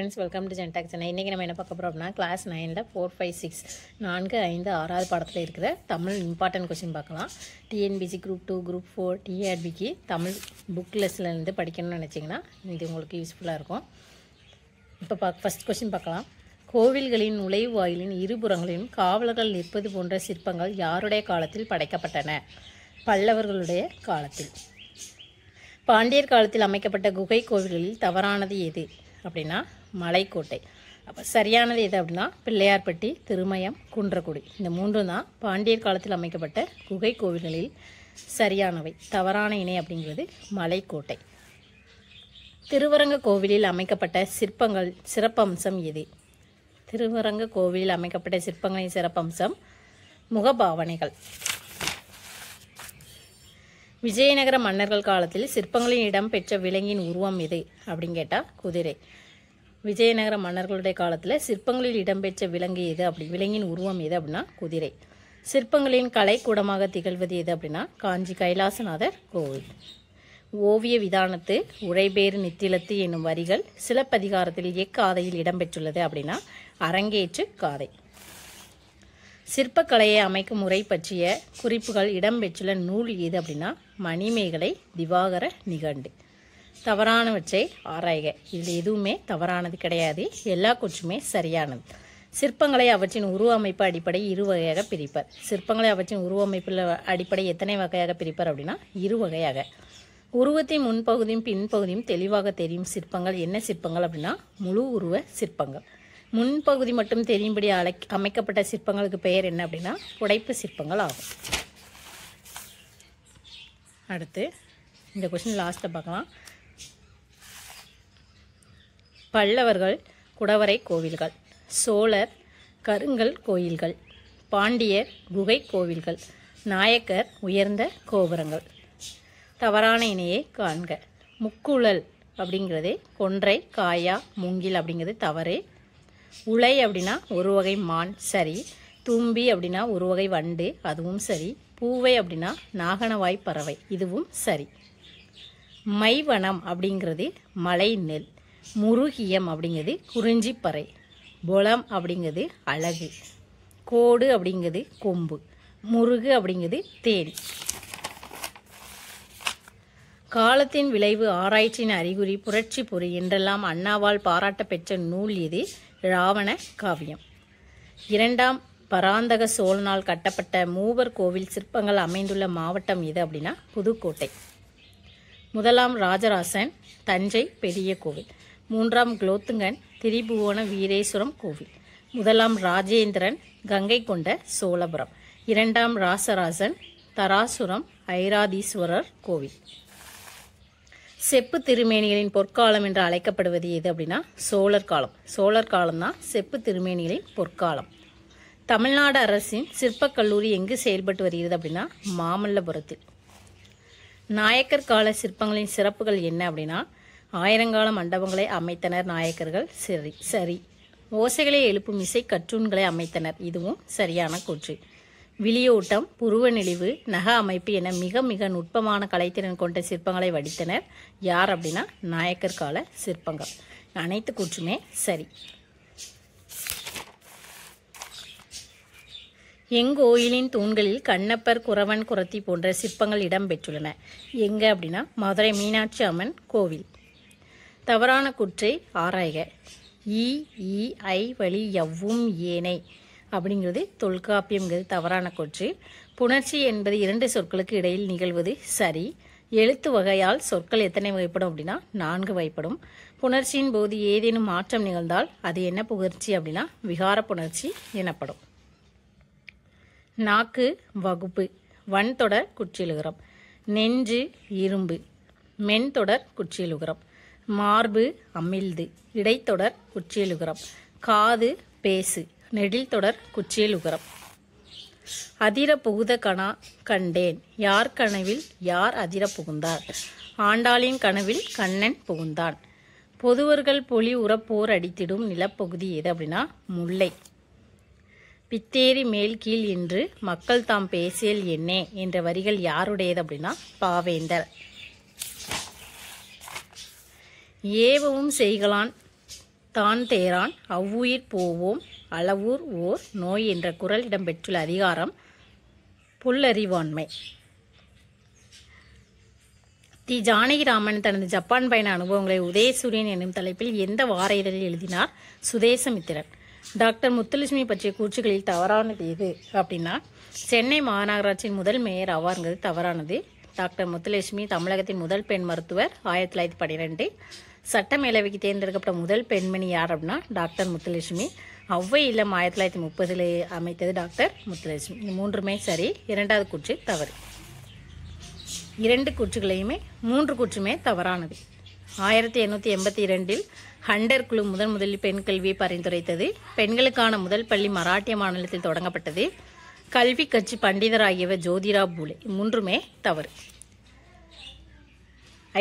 friends welcome to ஜென்டாக் சென்னை இன்றைக்கி நம்ம என்ன பார்க்க போகிறோம் அப்படின்னா கிளாஸ் நைனில் ஃபோர் ஃபைவ் சிக்ஸ் நான்கு ஐந்து ஆறாவது பாடத்தில் இருக்கிற தமிழ் இம்பார்ட்டன்ட் கொஸ்டின் பார்க்கலாம் TNPSC group two group four டிஆர்பிக்கு தமிழ் புக் லெஸ்லேருந்து படிக்கணும்னு நினச்சிங்கன்னா இது உங்களுக்கு யூஸ்ஃபுல்லாக இருக்கும் இப்போ பா ஃபஸ்ட் கொஸ்டின் பார்க்கலாம் கோவில்களின் வாயிலின் இருபுறங்களிலும் காவலர்கள் நிற்பது போன்ற சிற்பங்கள் யாருடைய காலத்தில் படைக்கப்பட்டன பல்லவர்களுடைய காலத்தில் பாண்டியர் காலத்தில் அமைக்கப்பட்ட குகை கோவில்களில் தவறானது எது அப்படின்னா மலைக்கோட்டை அப்போ சரியானது எது அப்படின்னா பிள்ளையார்பட்டி திருமயம் குன்றக்குடி இந்த மூன்றும் தான் பாண்டியர் காலத்தில் அமைக்கப்பட்ட குகை கோவில்களில் சரியானவை தவறான இணை அப்படிங்கிறது மலைக்கோட்டை திருவரங்க கோவிலில் அமைக்கப்பட்ட சிற்பங்கள் சிறப்பம்சம் எது திருவரங்க கோவிலில் அமைக்கப்பட்ட சிற்பங்களின் சிறப்பம்சம் முகபாவனைகள் விஜயநகர மன்னர்கள் காலத்தில் சிற்பங்களின் இடம் பெற்ற விலங்கின் உருவம் எது அப்படின்னு கேட்டால் குதிரை விஜயநகர மன்னர்களுடைய காலத்தில் சிற்பங்களில் இடம்பெற்ற விலங்கு எது அப்படி விலங்கின் உருவம் எது அப்படின்னா குதிரை சிற்பங்களின் கலை கூடமாக திகழ்வது எது அப்படின்னா காஞ்சி கைலாசநாதர் கோவில் ஓவிய விதானத்து உரைபேறு நித்திலத்து என்னும் வரிகள் சிலப்பதிகாரத்தில் எக்காதையில் இடம்பெற்றுள்ளது அப்படின்னா அரங்கேற்று காதை சிற்பக்கலையை அமைக்கும் முறை பற்றிய குறிப்புகள் இடம்பெற்றுள்ள நூல் எது அப்படின்னா மணிமேகலை திவாகர நிகண்டு தவறானவற்றை ஆராய்க இதில் எதுவுமே தவறானது கிடையாது எல்லா கொச்சுமே சரியானது சிற்பங்களை அவற்றின் உருவ அமைப்பு அடிப்படை இரு வகையாக பிரிப்பர் சிற்பங்களை அவற்றின் உருவ அமைப்பில் அடிப்படை எத்தனை வகையாக பிரிப்பர் அப்படின்னா இரு வகையாக உருவத்தின் முன்பகுதியும் பின்பகுதியும் தெளிவாக தெரியும் சிற்பங்கள் என்ன சிற்பங்கள் அப்படின்னா முழு உருவ சிற்பங்கள் முன்பகுதி மட்டும் தெரியும்படி அழை அமைக்கப்பட்ட சிற்பங்களுக்கு பெயர் என்ன அப்படின்னா புடைப்பு சிற்பங்கள் ஆகும் அடுத்து இந்த கொஷின் லாஸ்ட்டை பார்க்கலாம் பல்லவர்கள் குடவரை கோவில்கள் சோழர் கருங்கல் கோயில்கள் பாண்டியர் குகை கோவில்கள் நாயக்கர் உயர்ந்த கோபுரங்கள் தவறான இணையை காண்க முக்குழல் அப்படிங்கிறது கொன்றை காயா மூங்கில் அப்படிங்கிறது தவறு உலை அப்படின்னா ஒரு வகை மான் சரி தும்பி அப்படின்னா ஒரு வகை வண்டு அதுவும் சரி பூவை அப்படின்னா நாகனவாய் பறவை இதுவும் சரி மைவனம் அப்படிங்கிறது மலை நெல் முருகியம் அப்படிங்கிறது குறிஞ்சிப்பறை புலம் அப்படிங்கிறது அழகு கோடு அப்படிங்கிறது கொம்பு முருகு அப்படிங்கிறது தேன் காலத்தின் விளைவு ஆராய்ச்சியின் அறிகுறி புரட்சி பொறி என்றெல்லாம் அண்ணாவால் பாராட்ட பெற்ற நூல் இது ராவண காவியம் இரண்டாம் பராந்தக சோழனால் கட்டப்பட்ட மூவர் கோவில் சிற்பங்கள் அமைந்துள்ள மாவட்டம் எது அப்படின்னா புதுக்கோட்டை முதலாம் ராஜராசன் தஞ்சை பெரிய கோவில் மூன்றாம் குலோத்துங்கன் திரிபுவன வீரேஸ்வரம் கோவில் முதலாம் ராஜேந்திரன் கங்கை கொண்ட சோழபுரம் இரண்டாம் ராசராசன் தராசுரம் ஐராதீஸ்வரர் கோவில் செப்பு திருமேனிகளின் பொற்காலம் என்று அழைக்கப்படுவது எது அப்படின்னா சோழர் காலம் சோழர் காலம் தான் செப்பு திருமேனிகளின் பொற்காலம் தமிழ்நாடு அரசின் சிற்பக் கல்லூரி எங்கு செயல்பட்டு வருகிறது அப்படின்னா மாமல்லபுரத்தில் நாயக்கர் கால சிற்பங்களின் சிறப்புகள் என்ன அப்படின்னா ஆயிரங்கால மண்டபங்களை அமைத்தனர் நாயக்கர்கள் சரி சரி ஓசைகளை எழுப்பும் இசை கற்றூன்களை அமைத்தனர் இதுவும் சரியான கூற்று விளியோட்டம் நெளிவு நக அமைப்பு என மிக மிக நுட்பமான கலைத்திறன் கொண்ட சிற்பங்களை வடித்தனர் யார் அப்படின்னா நாயக்கர் கால சிற்பங்கள் அனைத்து கூற்றுமே சரி எங்கோயிலின் தூண்களில் கண்ணப்பர் குறவன் குரத்தி போன்ற சிற்பங்கள் இடம்பெற்றுள்ளன எங்கே அப்படின்னா மதுரை மீனாட்சி அம்மன் கோவில் தவறான குற்றை ஆராய்க இ இ ஐ வழி எவ்வும் ஏனை அப்படிங்கிறது தொல்காப்பியம்ங்கிறது தவறான குற்று புணர்ச்சி என்பது இரண்டு சொற்களுக்கு இடையில் நிகழ்வது சரி எழுத்து வகையால் சொற்கள் எத்தனை வகைப்படும் அப்படின்னா நான்கு வகைப்படும் புணர்ச்சியின் போது ஏதேனும் மாற்றம் நிகழ்ந்தால் அது என்ன புகர்ச்சி அப்படின்னா விகார புணர்ச்சி எனப்படும் நாக்கு வகுப்பு வன்தொடர் குற்றியலுகரம் நெஞ்சு இரும்பு மென்தொடர் குற்றியலுகரம் மார்பு அமிழ்து இடைத்தொடர் குச்சியல் உகரம் காது பேசு தொடர் குச்சியல் உகரம் அதிர புகுத கணா கண்டேன் யார் கனவில் யார் அதிர புகுந்தார் ஆண்டாளின் கனவில் கண்ணன் புகுந்தான் பொதுவர்கள் பொலி உரப்போர் அடித்திடும் நிலப்பகுதி எது அப்படின்னா முல்லை பித்தேரி மேல் கீழ் என்று மக்கள் தாம் பேசியல் என்னே என்ற வரிகள் யாருடையது அப்படின்னா பாவேந்தர் ஏவவும் செய்கலான் தான் தேரான் அவ்வுயிர் போவோம் அளவூர் ஓர் நோய் என்ற குரல் இடம்பெற்றுள்ள அதிகாரம் புல்லறிவாண்மை தி ஜானகிராமன் தனது ஜப்பான் பயண அனுபவங்களை உதயசூரியன் என்னும் தலைப்பில் எந்த வார இதழில் எழுதினார் சுதேசமித்திரன் டாக்டர் முத்துலட்சுமி பற்றிய கூற்றுகளில் தவறானது எது அப்படின்னா சென்னை மாநகராட்சியின் முதல் மேயர் ஆவார்ங்கிறது தவறானது டாக்டர் முத்துலட்சுமி தமிழகத்தின் முதல் பெண் மருத்துவர் ஆயிரத்தி தொள்ளாயிரத்தி பன்னிரெண்டு சட்டமேலவைக்கு தேர்ந்தெடுக்கப்பட்ட முதல் பெண்மணி யார் அப்படின்னா டாக்டர் முத்துலட்சுமி அவ்வை இல்லம் ஆயிரத்தி தொள்ளாயிரத்தி முப்பதில் அமைத்தது டாக்டர் முத்துலட்சுமி இந்த மூன்றுமே சரி இரண்டாவது கூற்று தவறு இரண்டு குற்றுகளையுமே மூன்று கூற்றுமே தவறானது ஆயிரத்தி எண்ணூற்றி எண்பத்தி இரண்டில் ஹண்டர் குழு முதன் முதலில் பெண் கல்வியை பரிந்துரைத்தது பெண்களுக்கான முதல் பள்ளி மராட்டிய மாநிலத்தில் தொடங்கப்பட்டது கல்வி கட்சி பண்டிதராகியவர் ஜோதிரா பூலே மூன்றுமே தவறு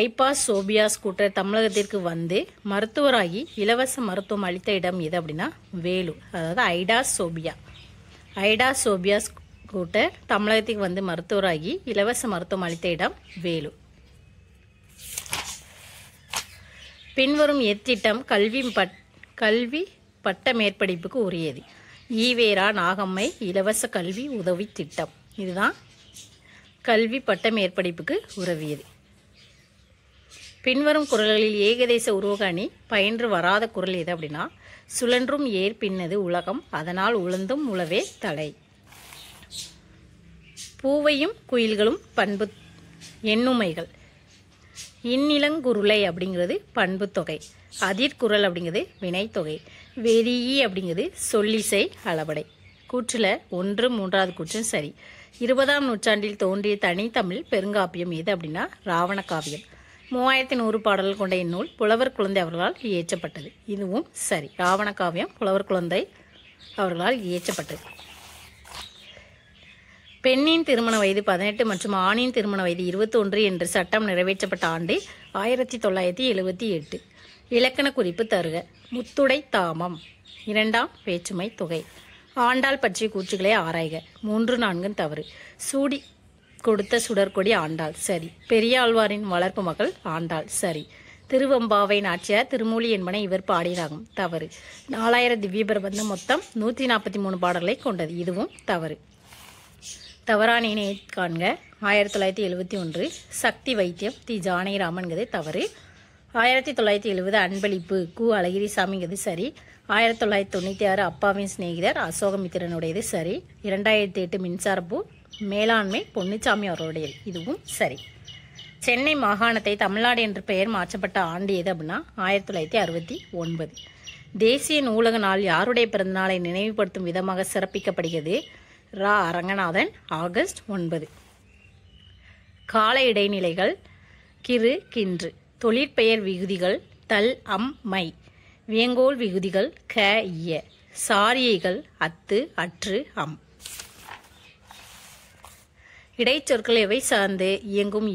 ஐபாஸ் சோபியா ஸ்கூட்டர் தமிழகத்திற்கு வந்து மருத்துவராகி இலவச மருத்துவம் அளித்த இடம் எது அப்படின்னா வேலூர் அதாவது ஐடாஸ் சோபியா ஐடாஸ் சோபியாஸ் கூட்ட தமிழகத்துக்கு வந்து மருத்துவராகி இலவச மருத்துவம் அளித்த இடம் வேலூர் பின்வரும் எத்திட்டம் கல்வி பட் கல்வி பட்ட மேற்படிப்புக்கு உரியது ஈவேரா நாகம்மை இலவச கல்வி உதவி திட்டம் இதுதான் கல்வி பட்ட மேற்படிப்புக்கு உதவியது பின்வரும் குரல்களில் ஏகதேச உருவக அணி பயின்று வராத குரல் எது அப்படின்னா சுழன்றும் ஏர் பின்னது உலகம் அதனால் உளுந்தும் உளவே தலை பூவையும் குயில்களும் பண்பு எண்ணுமைகள் இந்நிலங்குருளை அப்படிங்கிறது பண்பு தொகை அதிர்குரல் அப்படிங்கிறது வினைத்தொகை வெறியி அப்படிங்கிறது சொல்லிசை அளபடை கூற்றில் ஒன்று மூன்றாவது கூற்றும் சரி இருபதாம் நூற்றாண்டில் தோன்றிய தனித்தமிழ் பெருங்காப்பியம் எது அப்படின்னா ராவண காவியம் மூவாயிரத்தி நூறு பாடல்கள் கொண்ட இந்நூல் புலவர் குழந்தை அவர்களால் இயற்றப்பட்டது இதுவும் சரி ராவண காவியம் புலவர் குழந்தை அவர்களால் இயற்றப்பட்டது பெண்ணின் திருமண வயது பதினெட்டு மற்றும் ஆணின் திருமண வயது இருபத்தொன்று என்று சட்டம் நிறைவேற்றப்பட்ட ஆண்டு ஆயிரத்தி தொள்ளாயிரத்தி எழுபத்தி எட்டு இலக்கண குறிப்பு தருக முத்துடை தாமம் இரண்டாம் வேற்றுமை தொகை ஆண்டாள் பற்றிய கூற்றுகளை ஆராய்க மூன்று நான்கும் தவறு சூடி கொடுத்த சுடற்கொடி ஆண்டாள் சரி பெரியாழ்வாரின் வளர்ப்பு மகள் ஆண்டாள் சரி திருவம்பாவை நாச்சிய திருமூலி என்பனை இவர் பாடியதாகும் தவறு நாலாயிர திவ்யபர் வந்து மொத்தம் நூற்றி நாற்பத்தி மூணு பாடல்களை கொண்டது இதுவும் தவறு தவறானினை காண்க ஆயிரத்தி தொள்ளாயிரத்தி எழுபத்தி ஒன்று சக்தி வைத்தியம் தி ஜானகிராமன் ராமன்கிறது தவறு ஆயிரத்தி தொள்ளாயிரத்தி எழுபது அன்பளிப்பு கு அழகிரிசாமிங்கிறது சரி ஆயிரத்தி தொள்ளாயிரத்தி தொண்ணூற்றி ஆறு அப்பாவின் சிநேகிதர் அசோகமித்திரனுடையது சரி இரண்டாயிரத்தி எட்டு மின்சாரப்பூ மேலாண்மை பொன்னிச்சாமி அவருடைய இதுவும் சரி சென்னை மாகாணத்தை தமிழ்நாடு என்று பெயர் மாற்றப்பட்ட ஆண்டு எது அப்படின்னா ஆயிரத்தி தொள்ளாயிரத்தி அறுபத்தி ஒன்பது தேசிய நூலக நாள் யாருடைய பிறந்தநாளை நினைவுபடுத்தும் விதமாக சிறப்பிக்கப்படுகிறது ரா அரங்கநாதன் ஆகஸ்ட் ஒன்பது கால இடைநிலைகள் கிரு கின்று தொழிற்பெயர் விகுதிகள் தல் அம் மை வியங்கோல் விகுதிகள் க இய சாரியைகள் அத்து அற்று அம் இடைச்சொற்கள் எவை சார்ந்து இயங்கும்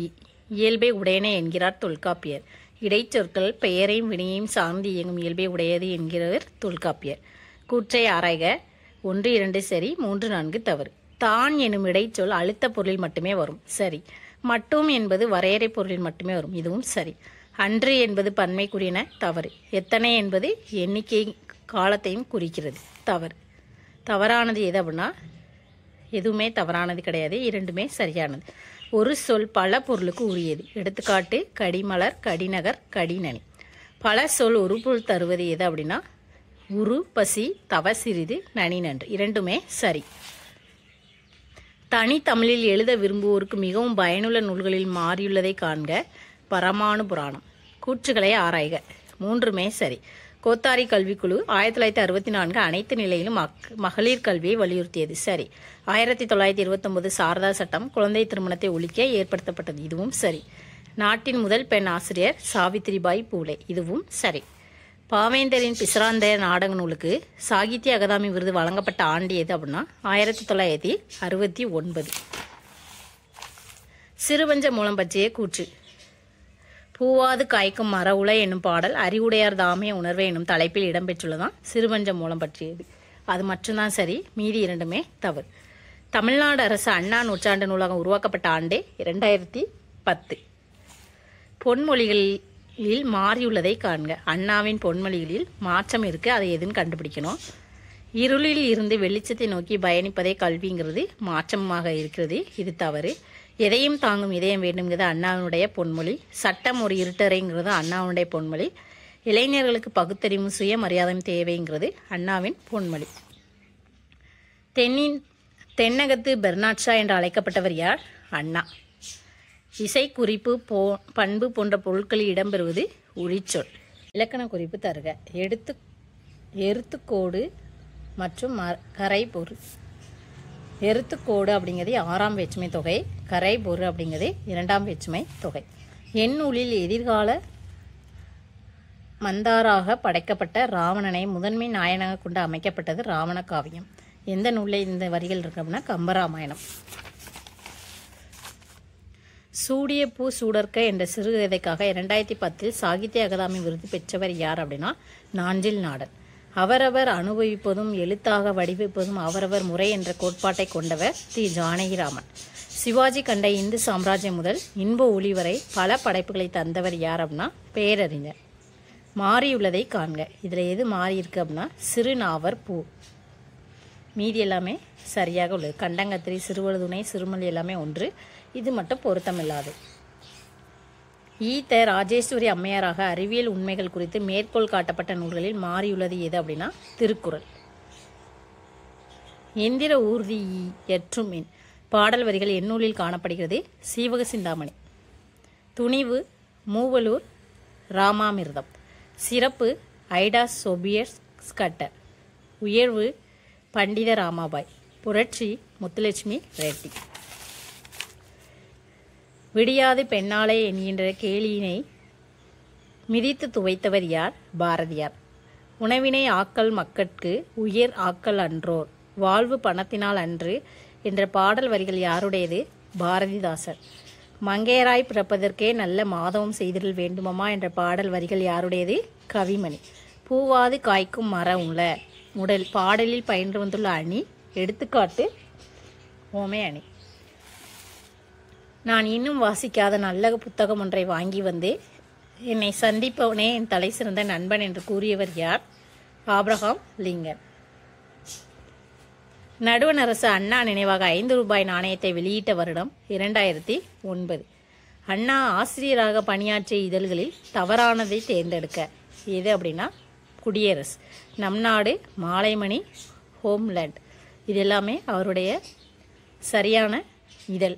இயல்பை உடையன என்கிறார் தொல்காப்பியர் இடைச்சொற்கள் பெயரையும் வினையையும் சார்ந்து இயங்கும் இயல்பை உடையது என்கிறவர் தொல்காப்பியர் கூற்றை ஆராய்க ஒன்று இரண்டு சரி மூன்று நான்கு தவறு தான் எனும் இடைச்சொல் அழுத்த பொருளில் மட்டுமே வரும் சரி மட்டும் என்பது வரையறை பொருளில் மட்டுமே வரும் இதுவும் சரி அன்று என்பது பன்மை கூறின தவறு எத்தனை என்பது எண்ணிக்கை காலத்தையும் குறிக்கிறது தவறு தவறானது எது அப்படின்னா எதுவுமே தவறானது கிடையாது இரண்டுமே சரியானது ஒரு சொல் பல பொருளுக்கு உரியது எடுத்துக்காட்டு கடிமலர் கடிநகர் கடிநனி பல சொல் ஒரு பொருள் தருவது எது அப்படின்னா உரு பசி தவ சிறிது நனி நன்று இரண்டுமே சரி தனி தமிழில் எழுத விரும்புவோருக்கு மிகவும் பயனுள்ள நூல்களில் மாறியுள்ளதை காண்க பரமானு புராணம் கூற்றுகளை ஆராய்க மூன்றுமே சரி கோத்தாரி கல்விக்குழு ஆயிரத்தி தொள்ளாயிரத்தி அறுபத்தி நான்கு அனைத்து நிலையிலும் மகளிர் கல்வியை வலியுறுத்தியது சரி ஆயிரத்தி தொள்ளாயிரத்தி இருபத்தொன்பது சாரதா சட்டம் குழந்தை திருமணத்தை ஒழிக்க ஏற்படுத்தப்பட்டது இதுவும் சரி நாட்டின் முதல் பெண் ஆசிரியர் பாய் பூலே இதுவும் சரி பாவேந்தரின் பிசராந்த நாடக நூலுக்கு சாகித்ய அகாதமி விருது வழங்கப்பட்ட ஆண்டு எது அப்படின்னா ஆயிரத்தி தொள்ளாயிரத்தி அறுபத்தி ஒன்பது சிறுவஞ்ச மூலம் பற்றிய கூற்று பூவாது காய்க்கும் மர உலை என்னும் பாடல் அறிவுடையார் தாமிய உணர்வை எனும் தலைப்பில் இடம்பெற்றுள்ளதான் சிறுவஞ்ச மூலம் பற்றியது அது மட்டும்தான் சரி மீதி இரண்டுமே தவறு தமிழ்நாடு அரசு அண்ணா நூற்றாண்டு நூலகம் உருவாக்கப்பட்ட ஆண்டே இரண்டாயிரத்தி பத்து பொன்மொழிகளில் மாறியுள்ளதை காண்க அண்ணாவின் பொன்மொழிகளில் மாற்றம் இருக்குது அதை எதுன்னு கண்டுபிடிக்கணும் இருளில் இருந்து வெளிச்சத்தை நோக்கி பயணிப்பதே கல்விங்கிறது மாற்றமாக இருக்கிறது இது தவறு எதையும் தாங்கும் இதயம் வேண்டும்ங்கிறது அண்ணாவினுடைய பொன்மொழி சட்டம் ஒரு இருட்டறைங்கிறது அண்ணாவினுடைய பொன்மொழி இளைஞர்களுக்கு பகுத்தறிவும் சுயமரியாதையும் தேவைங்கிறது அண்ணாவின் பொன்மொழி தென்னின் தென்னகத்து பெர்னாட்ஷா என்று அழைக்கப்பட்டவர் யார் அண்ணா இசை குறிப்பு போ பண்பு போன்ற பொருட்களில் இடம்பெறுவது உரிச்சொல் இலக்கண குறிப்பு தருக எடுத்து எருத்துக்கோடு மற்றும் கரை பொருள் எருத்துக்கோடு அப்படிங்கிறது ஆறாம் வேற்றுமை தொகை கரை பொரு அப்படிங்கிறது இரண்டாம் வேற்றுமை தொகை எண்ணூலில் எதிர்கால மந்தாராக படைக்கப்பட்ட ராவணனை முதன்மை நாயனாக கொண்டு அமைக்கப்பட்டது ராவண காவியம் எந்த நூலில் இந்த வரிகள் இருக்கு அப்படின்னா கம்பராமாயணம் சூடிய பூ சூடர்க்க என்ற சிறுகதைக்காக இரண்டாயிரத்தி பத்தில் சாகித்ய அகாதமி விருது பெற்றவர் யார் அப்படின்னா நாஞ்சில் நாடன் அவரவர் அனுபவிப்பதும் எழுத்தாக வடிவிப்பதும் அவரவர் முறை என்ற கோட்பாட்டை கொண்டவர் தி ஜானகிராமன் சிவாஜி கண்ட இந்து சாம்ராஜ்யம் முதல் இன்ப ஒளி வரை பல படைப்புகளை தந்தவர் யார் அப்படின்னா பேரறிஞர் மாறியுள்ளதை காண்க இதில் எது மாறியிருக்கு அப்படின்னா சிறுநாவர் பூ மீதி எல்லாமே சரியாக உள்ளது கண்டங்கத்திரி சிறுவழுதுணை சிறுமலி எல்லாமே ஒன்று இது மட்டும் பொருத்தமில்லாது ஈத்த ராஜேஸ்வரி அம்மையாராக அறிவியல் உண்மைகள் குறித்து மேற்கோள் காட்டப்பட்ட நூல்களில் மாறியுள்ளது எது அப்படின்னா திருக்குறள் எந்திர ஊர்தி எற்றும் என் பாடல் வரிகள் எந்நூலில் காணப்படுகிறது சீவக சிந்தாமணி துணிவு மூவலூர் ராமாமிர்தம் சிறப்பு ஐடா சொபியர்ஸ் ஸ்கட்டர் உயர்வு பண்டித ராமாபாய் புரட்சி முத்துலட்சுமி ரெட்டி விடியாது பெண்ணாலே என்கின்ற கேலியினை மிதித்து துவைத்தவர் யார் பாரதியார் உணவினை ஆக்கல் மக்கட்கு உயிர் ஆக்கல் அன்றோர் வாழ்வு பணத்தினால் அன்று என்ற பாடல் வரிகள் யாருடையது பாரதிதாசர் மங்கையராய் பிறப்பதற்கே நல்ல மாதவம் செய்திடல் வேண்டுமமா என்ற பாடல் வரிகள் யாருடையது கவிமணி பூவாது காய்க்கும் மர உள உடல் பாடலில் பயின்று வந்துள்ள அணி எடுத்துக்காட்டு ஓமே அணி நான் இன்னும் வாசிக்காத நல்ல புத்தகம் ஒன்றை வாங்கி வந்து என்னை சந்திப்பவனே என் தலை சிறந்த நண்பன் என்று கூறியவர் யார் ஆப்ரஹாம் லிங்கன் நடுவண் அரசு அண்ணா நினைவாக ஐந்து ரூபாய் நாணயத்தை வெளியிட்ட வருடம் இரண்டாயிரத்தி ஒன்பது அண்ணா ஆசிரியராக பணியாற்றிய இதழ்களில் தவறானதை தேர்ந்தெடுக்க எது அப்படின்னா குடியரசு நம் நாடு மாலைமணி ஹோம்லேண்ட் இது எல்லாமே அவருடைய சரியான இதழ்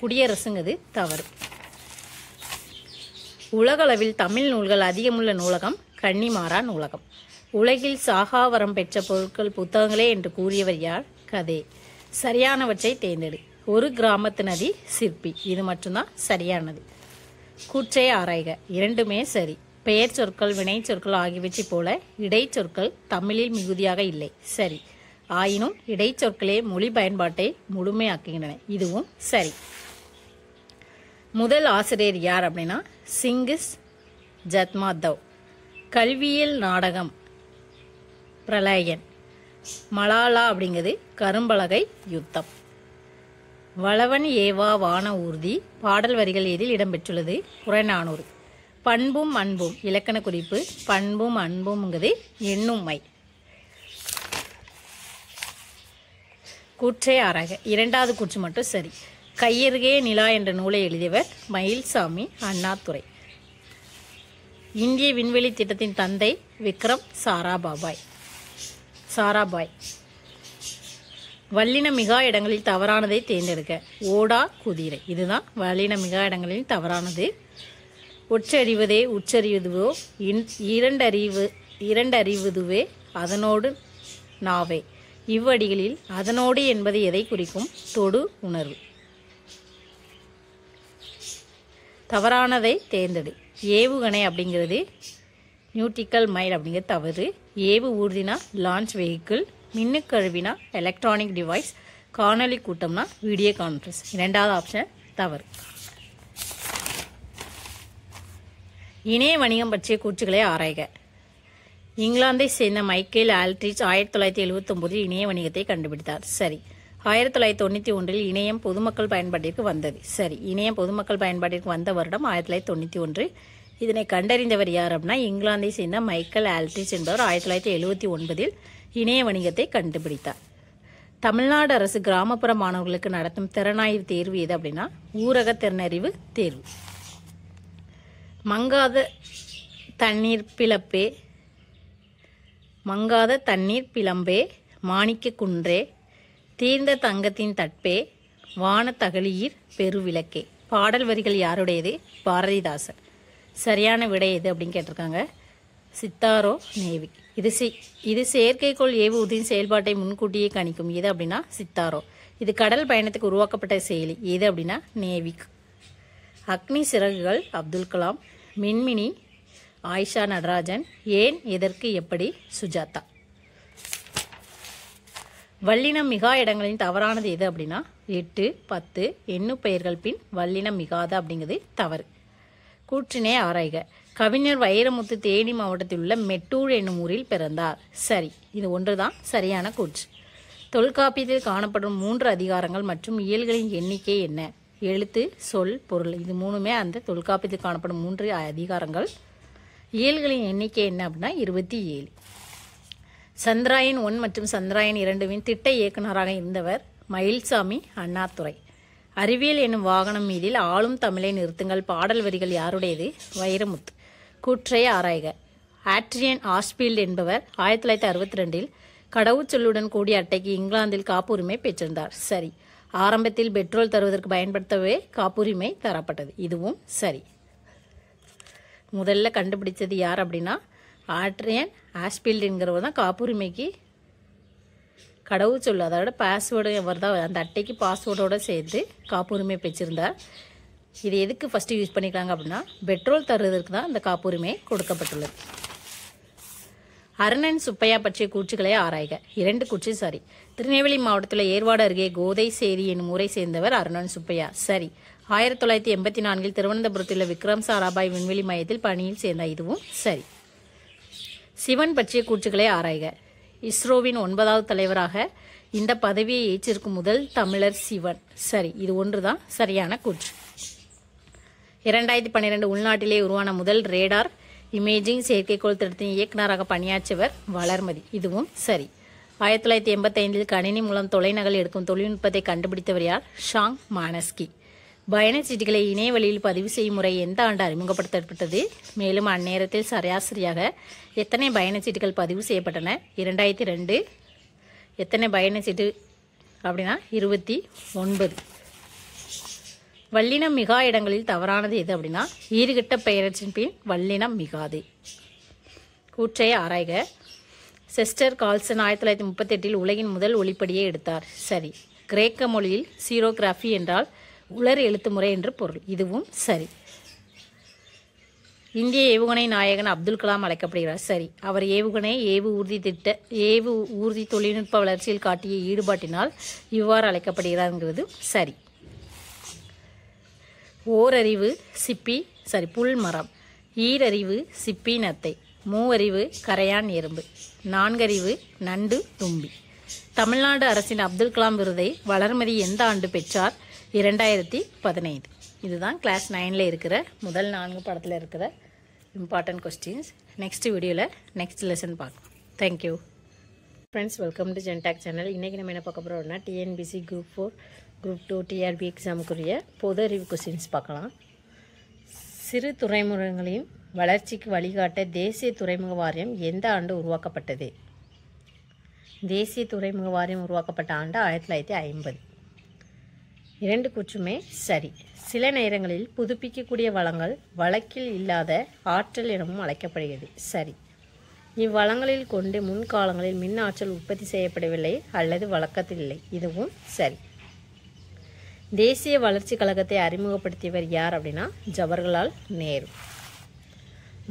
குடியரசுங்கிறது தவறு உலகளவில் தமிழ் நூல்கள் அதிகமுள்ள நூலகம் கன்னிமாறா நூலகம் உலகில் சாகாவரம் பெற்ற பொருட்கள் புத்தகங்களே என்று கூறியவர் யார் கதே சரியானவற்றை தேர்ந்தெடு ஒரு கிராமத்து நதி சிற்பி இது மட்டும்தான் சரியானது கூற்றை ஆராய்க இரண்டுமே சரி பெயர் சொற்கள் வினை சொற்கள் ஆகியவற்றை போல இடைச்சொற்கள் தமிழில் மிகுதியாக இல்லை சரி ஆயினும் இடைச்சொற்களே மொழி பயன்பாட்டை முழுமையாக்குகின்றன இதுவும் சரி முதல் ஆசிரியர் யார் அப்படின்னா சிங்கிஸ் ஜத்மாதவ் கல்வியில் நாடகம் பிரலயன் மலாலா அப்படிங்கிறது கரும்பலகை யுத்தம் வளவன் ஏவா வான ஊர்தி பாடல் வரிகள் இதில் இடம்பெற்றுள்ளது புறநானூறு பண்பும் அன்பும் இலக்கண குறிப்பு பண்பும் அன்பும்ங்கிறது எண்ணும்மை கூற்றே அறக இரண்டாவது கூற்று மட்டும் சரி கையருகே நிலா என்ற நூலை எழுதியவர் மயில்சாமி அண்ணாதுரை இந்திய விண்வெளி திட்டத்தின் தந்தை விக்ரம் சாராபாபாய் சாராபாய் வல்லினமிகா இடங்களில் தவறானதை தேர்ந்தெடுக்க ஓடா குதிரை இதுதான் வல்லினமிகா இடங்களில் தவறானது உச்சறிவதே உச்சறிவதுவோ இரண்டறிவு இரண்டறிவதுவே அதனோடு நாவே இவ்வடிகளில் அதனோடு என்பது எதை குறிக்கும் தொடு உணர்வு தவறானதை தேர்ந்தது ஏவுகணை அப்படிங்கிறது நியூட்டிக்கல் மைல் அப்படிங்கிறது தவறு ஏவு ஊர்தினா லான்ச் வெஹிக்கிள் மின்னுக்கழுவினா எலக்ட்ரானிக் டிவைஸ் காணொலி கூட்டம்னா வீடியோ கான்ஃபரன்ஸ் இரண்டாவது ஆப்ஷன் தவறு இணைய வணிகம் பற்றிய கூற்றுகளை ஆராய்க இங்கிலாந்தை சேர்ந்த மைக்கேல் ஆல்ட்ரிச் ஆயிரத்தி தொள்ளாயிரத்தி எழுபத்தொம்போதில் இணைய வணிகத்தை கண்டுபிடித்தார் சரி ஆயிரத்தி தொள்ளாயிரத்தி தொண்ணூற்றி ஒன்றில் இணையம் பொதுமக்கள் பயன்பாட்டிற்கு வந்தது சரி இணையம் பொதுமக்கள் பயன்பாட்டிற்கு வந்த வருடம் ஆயிரத்தி தொள்ளாயிரத்தி தொண்ணூற்றி ஒன்று இதனை கண்டறிந்தவர் யார் அப்படின்னா இங்கிலாந்தை சேர்ந்த மைக்கேல் ஆல்ட்ரிஸ் என்பவர் ஆயிரத்தி தொள்ளாயிரத்தி எழுபத்தி ஒன்பதில் இணைய வணிகத்தை கண்டுபிடித்தார் தமிழ்நாடு அரசு கிராமப்புற மாணவர்களுக்கு நடத்தும் திறனாய்வு தேர்வு எது அப்படின்னா ஊரக திறனறிவு தேர்வு மங்காத தண்ணீர் பிளப்பே மங்காத தண்ணீர் பிளம்பே மாணிக்க குன்றே தீர்ந்த தங்கத்தின் தட்பே வானத்தகலீர் பெருவிளக்கே பாடல் வரிகள் யாருடையது பாரதிதாசன் சரியான விடை எது அப்படின்னு கேட்டிருக்காங்க சித்தாரோ நேவி இது சி இது செயற்கைக்கோள் ஏவுதின் செயல்பாட்டை முன்கூட்டியே கணிக்கும் எது அப்படின்னா சித்தாரோ இது கடல் பயணத்துக்கு உருவாக்கப்பட்ட செயலி எது அப்படின்னா நேவிக் அக்னி சிறகுகள் அப்துல் கலாம் மின்மினி ஆயிஷா நடராஜன் ஏன் எதற்கு எப்படி சுஜாதா வல்லினம் மிகா இடங்களின் தவறானது எது அப்படின்னா எட்டு பத்து எண்ணு பெயர்கள் பின் வல்லினம் மிகாத அப்படிங்கிறது தவறு கூற்றினை ஆராய்க கவிஞர் வைரமுத்து தேனி மாவட்டத்தில் உள்ள மெட்டூர் என்னும் ஊரில் பிறந்தார் சரி இது ஒன்றுதான் சரியான கூற்று தொல்காப்பியத்தில் காணப்படும் மூன்று அதிகாரங்கள் மற்றும் இயல்களின் எண்ணிக்கை என்ன எழுத்து சொல் பொருள் இது மூணுமே அந்த தொல்காப்பியத்தில் காணப்படும் மூன்று அதிகாரங்கள் இயல்களின் எண்ணிக்கை என்ன அப்படின்னா இருபத்தி ஏழு சந்திராயன் ஒன் மற்றும் சந்திராயன் இரண்டுவின் திட்ட இயக்குநராக இருந்தவர் மயில்சாமி அண்ணாதுரை அறிவியல் எனும் வாகனம் மீதில் ஆளும் தமிழை நிறுத்துங்கள் பாடல் வரிகள் யாருடையது வைரமுத்து கூற்றை ஆராய்க ஆட்ரியன் ஆஷ்பீல்ட் என்பவர் ஆயிரத்தி தொள்ளாயிரத்தி அறுபத்தி ரெண்டில் கடவுச்சொல்லுடன் கூடிய அட்டைக்கு இங்கிலாந்தில் காப்புரிமை பெற்றிருந்தார் சரி ஆரம்பத்தில் பெட்ரோல் தருவதற்கு பயன்படுத்தவே காப்புரிமை தரப்பட்டது இதுவும் சரி முதல்ல கண்டுபிடிச்சது யார் அப்படின்னா ஆட்ரியன் ஆஸ்பீல்டுங்கிறவர் தான் காப்புரிமைக்கு கடவுள் சொல்லு அதோட பாஸ்வேர்டு அவர் தான் அந்த அட்டைக்கு பாஸ்வேர்டோடு சேர்த்து காப்புரிமை வச்சுருந்தார் இது எதுக்கு ஃபஸ்ட்டு யூஸ் பண்ணிக்கலாங்க அப்படின்னா பெட்ரோல் தருவதற்கு தான் இந்த காப்புரிமை கொடுக்கப்பட்டுள்ளது அரணன் சுப்பையா பற்றிய கூற்றுகளை ஆராய்க இரண்டு கூற்று சரி திருநெல்வேலி மாவட்டத்தில் ஏர்வாடு அருகே கோதை சேரி என்னும் ஊரை சேர்ந்தவர் அருணன் சுப்பையா சரி ஆயிரத்தி தொள்ளாயிரத்தி எண்பத்தி நான்கில் திருவனந்தபுரத்தில் விக்ரம் சாராபாய் விண்வெளி மையத்தில் பணியில் சேர்ந்தார் இதுவும் சரி சிவன் பற்றிய கூற்றுகளை ஆராய்க இஸ்ரோவின் ஒன்பதாவது தலைவராக இந்த பதவியை ஏற்றிருக்கும் முதல் தமிழர் சிவன் சரி இது ஒன்று தான் சரியான கூற்று இரண்டாயிரத்தி பன்னிரெண்டு உள்நாட்டிலே உருவான முதல் ரேடார் இமேஜிங் செயற்கைக்கோள் திட்டத்தின் இயக்குநராக பணியாற்றியவர் வளர்மதி இதுவும் சரி ஆயிரத்தி தொள்ளாயிரத்தி எண்பத்தைந்தில் கணினி மூலம் தொலைநகல் எடுக்கும் தொழில்நுட்பத்தை கண்டுபிடித்தவர் யார் ஷாங் மானஸ்கி பயணச்சீட்டுகளை இணைய வழியில் பதிவு செய்யும் முறை எந்த ஆண்டு அறிமுகப்படுத்தப்பட்டது மேலும் அந்நேரத்தில் சராசரியாக எத்தனை பயணச்சீட்டுகள் பதிவு செய்யப்பட்டன இரண்டாயிரத்தி ரெண்டு எத்தனை பயணச்சீட்டு அப்படின்னா இருபத்தி ஒன்பது வல்லினம் மிகா இடங்களில் தவறானது எது அப்படின்னா ஈறுகிட்ட பெயரச்சின் பின் வல்லினம் மிகாது கூற்றை ஆராய்க செஸ்டர் கால்சன் ஆயிரத்தி தொள்ளாயிரத்தி முப்பத்தெட்டில் உலகின் முதல் ஒளிப்படியை எடுத்தார் சரி கிரேக்க மொழியில் சீரோகிராஃபி என்றால் உலர் எழுத்து முறை என்று பொருள் இதுவும் சரி இந்திய ஏவுகணை நாயகன் அப்துல் கலாம் அழைக்கப்படுகிறார் சரி அவர் ஏவுகணை ஏவு ஊர்தி திட்ட ஏவு ஊர்தி தொழில்நுட்ப வளர்ச்சியில் காட்டிய ஈடுபாட்டினால் இவ்வாறு அழைக்கப்படுகிறார்ங்கிறது சரி ஓரறிவு சிப்பி சரி புல் மரம் ஈரறிவு சிப்பி நத்தை மூவறிவு கரையான் எறும்பு நான்கறிவு நண்டு தும்பி தமிழ்நாடு அரசின் அப்துல் கலாம் விருதை வளர்மதி எந்த ஆண்டு பெற்றார் இரண்டாயிரத்தி பதினைந்து இதுதான் கிளாஸ் நைனில் இருக்கிற முதல் நான்கு படத்தில் இருக்கிற இம்பார்ட்டன்ட் கொஸ்டின்ஸ் நெக்ஸ்ட் வீடியோவில் நெக்ஸ்ட் லெசன் பார்க்கலாம் தேங்க்யூ ஃப்ரெண்ட்ஸ் வெல்கம் டு ஜென்டாக் சேனல் இன்றைக்கி நம்ம என்ன பார்க்க போகிறோம் TNPSC group four group two TRB எக்ஸாமுக்குரிய பொது அறிவு கொஸ்டின்ஸ் பார்க்கலாம் சிறு துறைமுகங்களையும் வளர்ச்சிக்கு வழிகாட்ட தேசிய துறைமுக வாரியம் எந்த ஆண்டு உருவாக்கப்பட்டது தேசிய துறைமுக வாரியம் உருவாக்கப்பட்ட ஆண்டு ஆயிரத்தி தொள்ளாயிரத்தி ஐம்பது இரண்டு கூற்றுமே சரி சில நேரங்களில் புதுப்பிக்கக்கூடிய வளங்கள் வழக்கில் இல்லாத ஆற்றல் எனவும் அழைக்கப்படுகிறது சரி இவ்வளங்களில் கொண்டு முன்காலங்களில் மின் ஆற்றல் உற்பத்தி செய்யப்படவில்லை அல்லது வழக்கத்தில் இல்லை இதுவும் சரி தேசிய வளர்ச்சி கழகத்தை அறிமுகப்படுத்தியவர் யார் அப்படின்னா ஜவஹர்லால் நேரு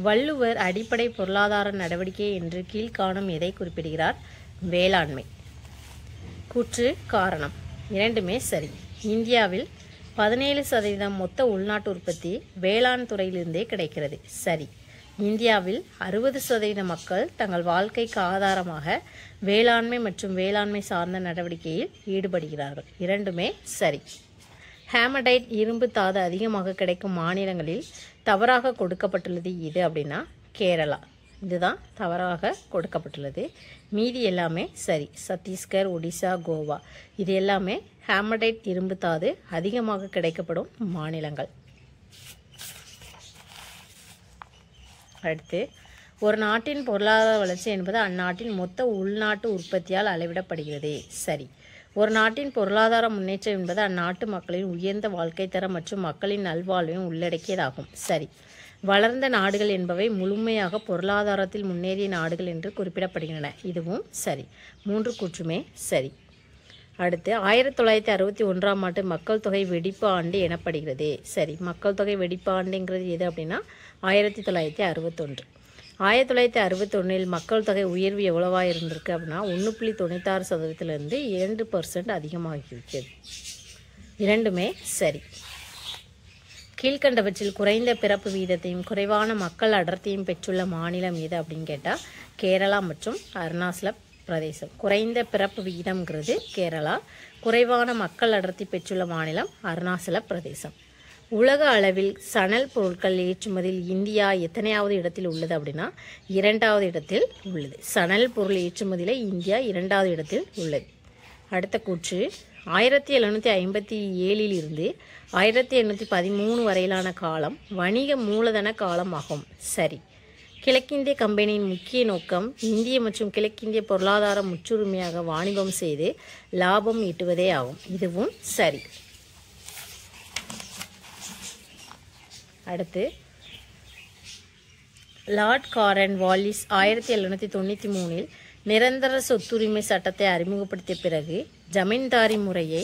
வள்ளுவர் அடிப்படை பொருளாதார நடவடிக்கை என்று கீழ்காணும் எதை குறிப்பிடுகிறார் வேளாண்மை கூற்று காரணம் இரண்டுமே சரி இந்தியாவில் பதினேழு சதவீதம் மொத்த உள்நாட்டு உற்பத்தி வேளாண் துறையிலிருந்தே கிடைக்கிறது சரி இந்தியாவில் அறுபது சதவீத மக்கள் தங்கள் வாழ்க்கைக்கு ஆதாரமாக வேளாண்மை மற்றும் வேளாண்மை சார்ந்த நடவடிக்கையில் ஈடுபடுகிறார்கள் இரண்டுமே சரி ஹேமடைட் இரும்பு தாது அதிகமாக கிடைக்கும் மாநிலங்களில் தவறாக கொடுக்கப்பட்டுள்ளது இது அப்படின்னா கேரளா இதுதான் தவறாக கொடுக்கப்பட்டுள்ளது மீதி எல்லாமே சரி சத்தீஸ்கர் ஒடிசா கோவா இது எல்லாமே ஹேமடைட் இரும்பு தாது அதிகமாக கிடைக்கப்படும் மாநிலங்கள் அடுத்து ஒரு நாட்டின் பொருளாதார வளர்ச்சி என்பது அந்நாட்டின் மொத்த உள்நாட்டு உற்பத்தியால் அளவிடப்படுகிறது சரி ஒரு நாட்டின் பொருளாதார முன்னேற்றம் என்பது அந்நாட்டு மக்களின் உயர்ந்த வாழ்க்கை தரம் மற்றும் மக்களின் நல்வாழ்வையும் உள்ளடக்கியதாகும் சரி வளர்ந்த நாடுகள் என்பவை முழுமையாக பொருளாதாரத்தில் முன்னேறிய நாடுகள் என்று குறிப்பிடப்படுகின்றன இதுவும் சரி மூன்று கூற்றுமே சரி அடுத்து ஆயிரத்தி தொள்ளாயிரத்தி அறுபத்தி ஒன்றாம் ஆண்டு மக்கள் தொகை வெடிப்பு ஆண்டு எனப்படுகிறது சரி மக்கள் தொகை வெடிப்பு ஆண்டுங்கிறது எது அப்படின்னா ஆயிரத்தி தொள்ளாயிரத்தி அறுபத்தொன்று ஆயிரத்தி தொள்ளாயிரத்தி அறுபத்தொன்னில் மக்கள் தொகை உயர்வு எவ்வளவாக இருந்திருக்கு அப்படின்னா ஒன்று புள்ளி தொண்ணூத்தாறு சதவீதத்திலிருந்து இரண்டு பர்சன்ட் அதிகமாகியிருக்கிறது இரண்டுமே சரி கீழ்கண்டவற்றில் குறைந்த பிறப்பு வீதத்தையும் குறைவான மக்கள் அடர்த்தியும் பெற்றுள்ள மாநிலம் எது அப்படின்னு கேட்டால் கேரளா மற்றும் அருணாச்சல பிரதேசம் குறைந்த பிறப்பு விகிதம்ங்கிறது கேரளா குறைவான மக்கள் அடர்த்தி பெற்றுள்ள மாநிலம் அருணாச்சல பிரதேசம் உலக அளவில் சணல் பொருட்கள் ஏற்றுமதியில் இந்தியா எத்தனையாவது இடத்தில் உள்ளது அப்படின்னா இரண்டாவது இடத்தில் உள்ளது சணல் பொருள் ஏற்றுமதியில் இந்தியா இரண்டாவது இடத்தில் உள்ளது அடுத்த கூற்று ஆயிரத்தி எழுநூற்றி ஐம்பத்தி ஏழில் இருந்து ஆயிரத்தி எண்ணூற்றி பதிமூணு வரையிலான காலம் வணிக மூலதன காலமாகும் சரி கிழக்கிந்திய கம்பெனியின் முக்கிய நோக்கம் இந்திய மற்றும் கிழக்கிந்திய பொருளாதார முற்றுரிமையாக வாணிபம் செய்து லாபம் ஈட்டுவதே ஆகும் இதுவும் சரி அடுத்து லார்ட் காரன் வாலிஸ் ஆயிரத்தி எழுநூற்றி தொண்ணூற்றி மூணில் நிரந்தர சொத்துரிமை சட்டத்தை அறிமுகப்படுத்திய பிறகு ஜமீன்தாரி முறையை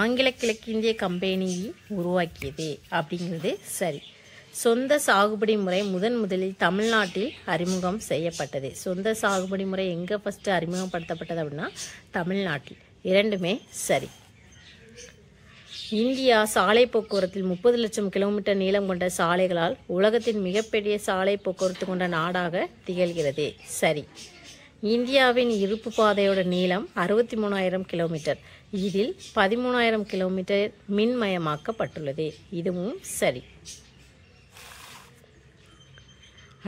ஆங்கில கிழக்கிந்திய கம்பெனி உருவாக்கியது அப்படிங்கிறது சரி சொந்த சாகுபடி முறை முதன் முதலில் தமிழ்நாட்டில் அறிமுகம் செய்யப்பட்டது சொந்த சாகுபடி முறை எங்கே ஃபஸ்ட்டு அறிமுகப்படுத்தப்பட்டது அப்படின்னா தமிழ்நாட்டில் இரண்டுமே சரி இந்தியா சாலை போக்குவரத்தில் முப்பது லட்சம் கிலோமீட்டர் நீளம் கொண்ட சாலைகளால் உலகத்தின் மிகப்பெரிய சாலை போக்குவரத்து கொண்ட நாடாக திகழ்கிறது சரி இந்தியாவின் இருப்பு பாதையோட நீளம் அறுபத்தி மூணாயிரம் கிலோமீட்டர் இதில் பதிமூணாயிரம் கிலோமீட்டர் மின்மயமாக்கப்பட்டுள்ளது இதுவும் சரி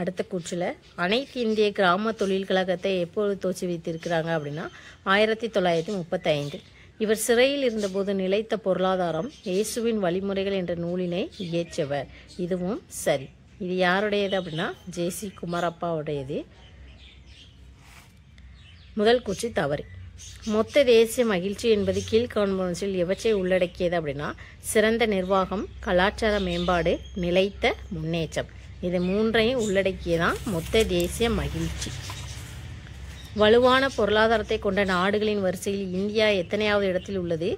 அடுத்த கூற்றில் அனைத்து இந்திய கிராம தொழில் கழகத்தை எப்போது தோற்றுவித்திருக்கிறாங்க அப்படின்னா ஆயிரத்தி தொள்ளாயிரத்தி முப்பத்தைந்து இவர் சிறையில் இருந்தபோது நிலைத்த பொருளாதாரம் இயேசுவின் வழிமுறைகள் என்ற நூலினை இயற்றவர் இதுவும் சரி இது யாருடையது அப்படின்னா ஜேசி குமாரப்பாவுடையது முதல் கூற்று தவறு மொத்த தேசிய மகிழ்ச்சி என்பது கீழ் கீழ்காண்பவற்றில் எவற்றை உள்ளடக்கியது அப்படின்னா சிறந்த நிர்வாகம் கலாச்சார மேம்பாடு நிலைத்த முன்னேற்றம் இது மூன்றையும் உள்ளடக்கியதான் மொத்த தேசிய மகிழ்ச்சி வலுவான பொருளாதாரத்தை கொண்ட நாடுகளின் வரிசையில் இந்தியா எத்தனையாவது இடத்தில் உள்ளது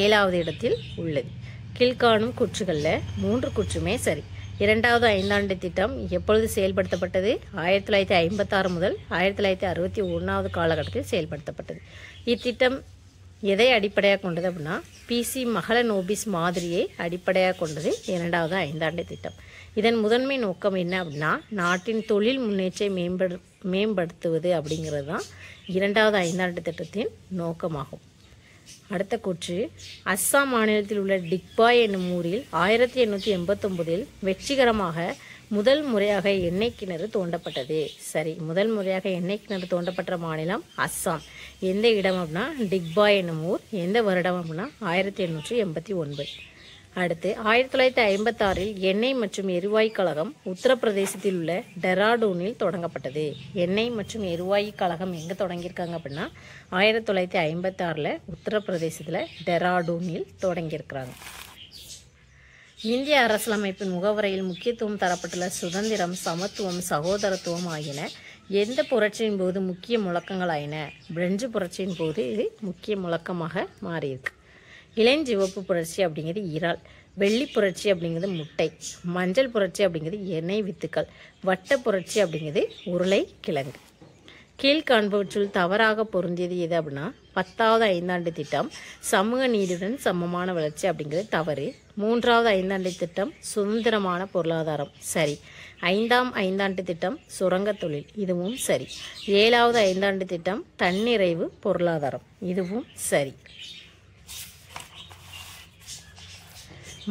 ஏழாவது இடத்தில் உள்ளது கீழ்காணும் குற்றுகளில் மூன்று குற்றுமே சரி இரண்டாவது ஐந்தாண்டு திட்டம் எப்பொழுது செயல்படுத்தப்பட்டது ஆயிரத்தி தொள்ளாயிரத்தி ஐம்பத்தாறு முதல் ஆயிரத்தி தொள்ளாயிரத்தி அறுபத்தி ஒன்றாவது காலகட்டத்தில் செயல்படுத்தப்பட்டது இத்திட்டம் எதை அடிப்படையாக கொண்டது அப்படின்னா பிசி மகள நோபிஸ் மாதிரியை அடிப்படையாக கொண்டது இரண்டாவது ஐந்தாண்டு திட்டம் இதன் முதன்மை நோக்கம் என்ன அப்படின்னா நாட்டின் தொழில் முன்னேற்றை மேம்படு மேம்படுத்துவது அப்படிங்கிறது தான் இரண்டாவது ஐந்தாண்டு திட்டத்தின் நோக்கமாகும் அடுத்த கூற்று அஸ்ஸாம் மாநிலத்தில் உள்ள டிக்பாய் என்னும் ஊரில் ஆயிரத்தி எண்ணூற்றி எண்பத்தொம்போதில் வெற்றிகரமாக முதல் முறையாக எண்ணெய் கிணறு தோண்டப்பட்டது சரி முதல் முறையாக எண்ணெய் கிணறு தோண்டப்பட்ட மாநிலம் அஸ்ஸாம் எந்த இடம் அப்படின்னா டிக்பாய் என்னும் ஊர் எந்த வருடம் அப்படின்னா ஆயிரத்தி எண்ணூற்றி எண்பத்தி ஒன்பது அடுத்து ஆயிரத்தி தொள்ளாயிரத்தி ஐம்பத்தாறில் எண்ணெய் மற்றும் எரிவாயு கழகம் உத்தரப்பிரதேசத்தில் உள்ள டெராடூனில் தொடங்கப்பட்டது எண்ணெய் மற்றும் எரிவாயு கழகம் எங்கே தொடங்கியிருக்காங்க அப்படின்னா ஆயிரத்தி தொள்ளாயிரத்தி ஐம்பத்தாறில் உத்தரப்பிரதேசத்தில் டெராடூனில் தொடங்கியிருக்கிறாங்க இந்திய அரசியலமைப்பின் முகவரையில் முக்கியத்துவம் தரப்பட்டுள்ள சுதந்திரம் சமத்துவம் சகோதரத்துவம் ஆகியன எந்த புரட்சியின் போது முக்கிய முழக்கங்களாயின பிரெஞ்சு புரட்சியின் போது இது முக்கிய முழக்கமாக மாறியிருக்கு இளஞ்சிவப்பு புரட்சி அப்படிங்கிறது இறால் வெள்ளி புரட்சி அப்படிங்கிறது முட்டை மஞ்சள் புரட்சி அப்படிங்கிறது எண்ணெய் வித்துக்கள் வட்ட புரட்சி அப்படிங்கிறது உருளை கிழங்கு கீழ்காண்பவற்றுள் தவறாக பொருந்தியது எது அப்படின்னா பத்தாவது ஐந்தாண்டு திட்டம் சமூக நீதியுடன் சமமான வளர்ச்சி அப்படிங்கிறது தவறு மூன்றாவது ஐந்தாண்டு திட்டம் சுதந்திரமான பொருளாதாரம் சரி ஐந்தாம் ஐந்தாண்டு திட்டம் சுரங்க தொழில் இதுவும் சரி ஏழாவது ஐந்தாண்டு திட்டம் தன்னிறைவு பொருளாதாரம் இதுவும் சரி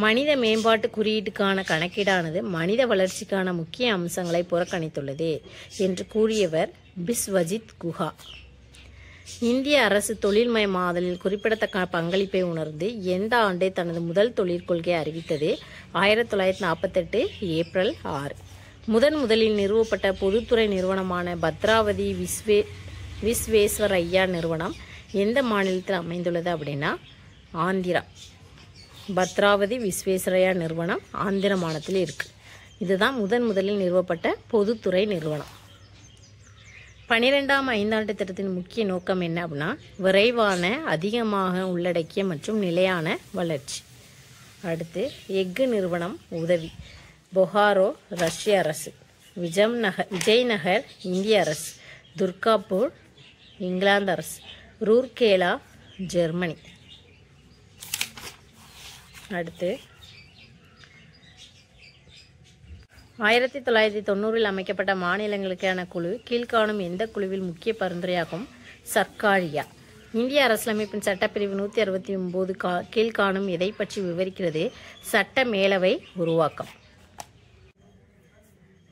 மனித மேம்பாட்டு குறியீட்டுக்கான கணக்கீடானது மனித வளர்ச்சிக்கான முக்கிய அம்சங்களை புறக்கணித்துள்ளது என்று கூறியவர் பிஸ்வஜித் குஹா இந்திய அரசு தொழில்மயமாதலில் குறிப்பிடத்தக்க பங்களிப்பை உணர்ந்து எந்த ஆண்டு தனது முதல் தொழிற்கொள்கையை அறிவித்தது ஆயிரத்தி தொள்ளாயிரத்தி நாற்பத்தெட்டு ஏப்ரல் ஆறு முதன் முதலில் நிறுவப்பட்ட பொதுத்துறை நிறுவனமான பத்ராவதி விஸ்வே விஸ்வேஸ்வர் ஐயா நிறுவனம் எந்த மாநிலத்தில் அமைந்துள்ளது அப்படின்னா ஆந்திரா பத்ராவதி விஸ்வேஸ்வரையா நிறுவனம் ஆந்திர மாநிலத்தில் இருக்குது இதுதான் முதன் முதலில் நிறுவப்பட்ட பொதுத்துறை நிறுவனம் பனிரெண்டாம் ஐந்தாண்டு திட்டத்தின் முக்கிய நோக்கம் என்ன அப்படின்னா விரைவான அதிகமாக உள்ளடக்கிய மற்றும் நிலையான வளர்ச்சி அடுத்து எஃகு நிறுவனம் உதவி பொஹாரோ ரஷ்ய அரசு விஜம் நகர் விஜய்நகர் இந்திய அரசு துர்காப்பூர் இங்கிலாந்து அரசு ரூர்கேலா ஜெர்மனி அடுத்து ஆயிரத்தி தொள்ளாயிரத்தி தொண்ணூறில் அமைக்கப்பட்ட மாநிலங்களுக்கான குழு கீழ்காணும் எந்த குழுவில் முக்கிய பரிந்துரையாகும் சர்க்காரியா இந்திய அரசியலமைப்பின் சட்டப்பிரிவு நூற்றி அறுபத்தி ஒம்பது கா கீழ்காணும் எதை பற்றி விவரிக்கிறது சட்ட மேலவை உருவாக்கம்